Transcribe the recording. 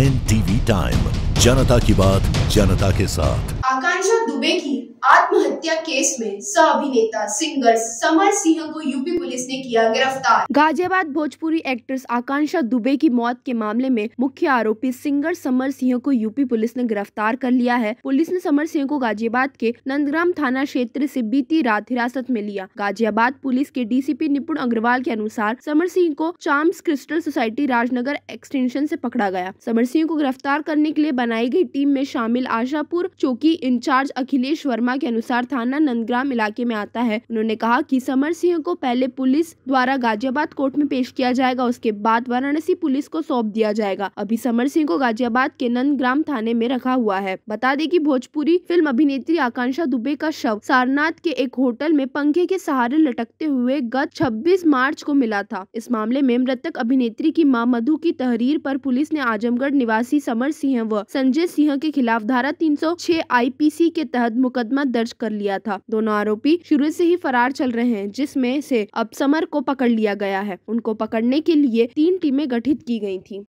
N TV time जनता की बात जनता के साथ आकांक्षा दुबे की आत्महत्या केस में सह अभिनेता सिंगर समर सिंह को यूपी पुलिस ने किया गिरफ्तार गाजियाबाद भोजपुरी एक्ट्रेस आकांक्षा दुबे की मौत के मामले में मुख्य आरोपी सिंगर समर सिंह को यूपी पुलिस ने गिरफ्तार कर लिया है पुलिस ने समर सिंह को गाजियाबाद के नंदग्राम थाना क्षेत्र से बीती रात हिरासत में लिया गाजियाबाद पुलिस के डीसीपी निपुण अग्रवाल के अनुसार समर सिंह को Charms Crystal Society Rajnagar Extension से पकड़ा गया समर सिंह को गिरफ्तार करने के लिए बनाई गई टीम में शामिल आशापुर चौकी इंचार्ज अखिलेश वर्मा सूचना के अनुसार थाना नंदग्राम इलाके में आता है उन्होंने कहा की समर सिंह को पहले पुलिस द्वारा गाजियाबाद कोर्ट में पेश किया जाएगा उसके बाद वाराणसी पुलिस को सौंप दिया जाएगा अभी समर सिंह को गाजियाबाद के नंदग्राम थाने में रखा हुआ है बता दें कि भोजपुरी फिल्म अभिनेत्री आकांक्षा दुबे का शव सारनाथ के एक होटल में पंखे के सहारे लटकते हुए गत छब्बीस मार्च को मिला था इस मामले में मृतक अभिनेत्री की मां मधु की तहरीर पर पुलिस ने आजमगढ़ निवासी समर सिंह व संजय सिंह के खिलाफ धारा 306 आईपीसी के तहत मुकदमा मुकदमा दर्ज कर लिया था दोनों आरोपी शुरू से ही फरार चल रहे हैं जिसमें से अब समर को पकड़ लिया गया है उनको पकड़ने के लिए तीन टीमें गठित की गई थी